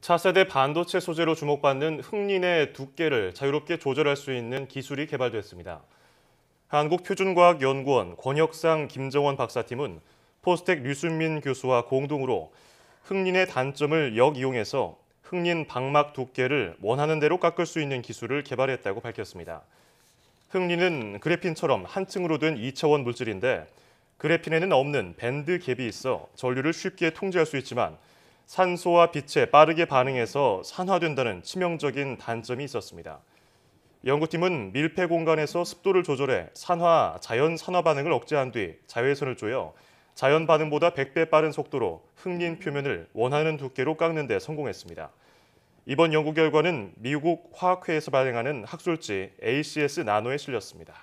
차세대 반도체 소재로 주목받는 흑린의 두께를 자유롭게 조절할 수 있는 기술이 개발됐습니다. 한국표준과학연구원 권혁상 김정원 박사팀은 포스텍 류순민 교수와 공동으로 흑린의 단점을 역이용해서 흑린 방막 두께를 원하는 대로 깎을 수 있는 기술을 개발했다고 밝혔습니다. 흑린은 그래핀처럼 한 층으로 된 2차원 물질인데 그래핀에는 없는 밴드 갭이 있어 전류를 쉽게 통제할 수 있지만 산소와 빛에 빠르게 반응해서 산화된다는 치명적인 단점이 있었습니다. 연구팀은 밀폐 공간에서 습도를 조절해 산화, 자연 산화 반응을 억제한 뒤 자외선을 쪼여 자연 반응보다 100배 빠른 속도로 흑린 표면을 원하는 두께로 깎는 데 성공했습니다. 이번 연구 결과는 미국 화학회에서 발행하는 학술지 ACS 나노에 실렸습니다.